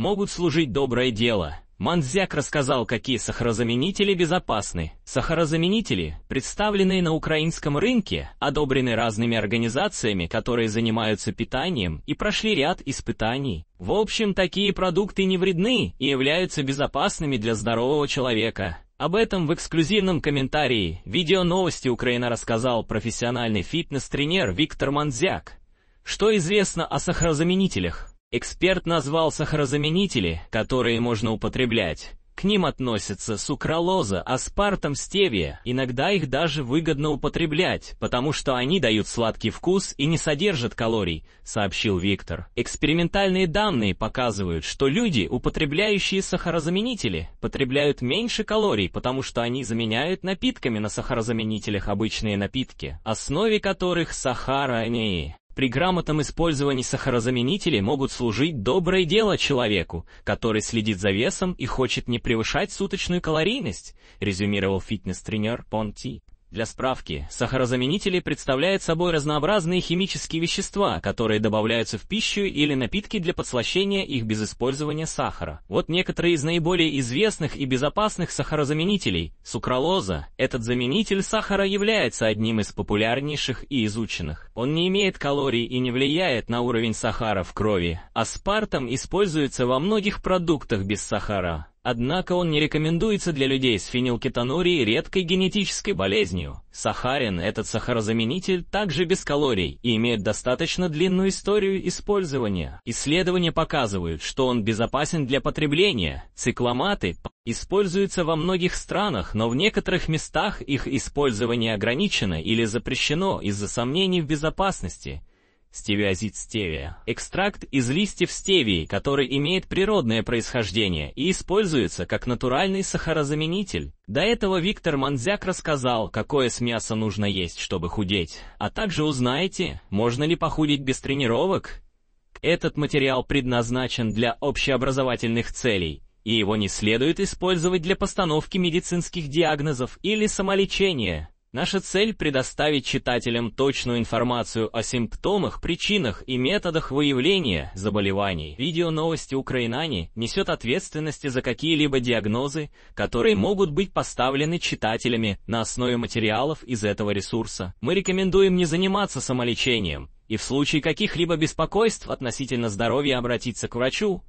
могут служить доброе дело. Манзяк рассказал, какие сахарозаменители безопасны. Сахарозаменители, представленные на украинском рынке, одобрены разными организациями, которые занимаются питанием и прошли ряд испытаний. В общем, такие продукты не вредны и являются безопасными для здорового человека. Об этом в эксклюзивном комментарии видео новости Украина рассказал профессиональный фитнес-тренер Виктор Манзяк. Что известно о сахарозаменителях? Эксперт назвал сахарозаменители, которые можно употреблять. К ним относятся сукралоза, аспартам, стевия. Иногда их даже выгодно употреблять, потому что они дают сладкий вкус и не содержат калорий, сообщил Виктор. Экспериментальные данные показывают, что люди, употребляющие сахарозаменители, потребляют меньше калорий, потому что они заменяют напитками на сахарозаменителях обычные напитки, основе которых сахара сахаранеи. При грамотном использовании сахарозаменителей могут служить доброе дело человеку, который следит за весом и хочет не превышать суточную калорийность, резюмировал фитнес-тренер Понти. Для справки, сахарозаменители представляют собой разнообразные химические вещества, которые добавляются в пищу или напитки для подслащения их без использования сахара. Вот некоторые из наиболее известных и безопасных сахарозаменителей. Сукралоза. Этот заменитель сахара является одним из популярнейших и изученных. Он не имеет калорий и не влияет на уровень сахара в крови. Аспартам используется во многих продуктах без сахара. Однако он не рекомендуется для людей с фенилкетонурией редкой генетической болезнью. Сахарин, этот сахарозаменитель, также без калорий и имеет достаточно длинную историю использования. Исследования показывают, что он безопасен для потребления. Цикломаты используются во многих странах, но в некоторых местах их использование ограничено или запрещено из-за сомнений в безопасности. Стевиозид стевия. Экстракт из листьев стевии, который имеет природное происхождение и используется как натуральный сахарозаменитель. До этого Виктор Манзяк рассказал, какое с мяса нужно есть, чтобы худеть. А также узнаете, можно ли похудеть без тренировок. Этот материал предназначен для общеобразовательных целей, и его не следует использовать для постановки медицинских диагнозов или самолечения. Наша цель — предоставить читателям точную информацию о симптомах, причинах и методах выявления заболеваний. Видео новости Украинани несет ответственности за какие-либо диагнозы, которые могут быть поставлены читателями на основе материалов из этого ресурса. Мы рекомендуем не заниматься самолечением и в случае каких-либо беспокойств относительно здоровья обратиться к врачу,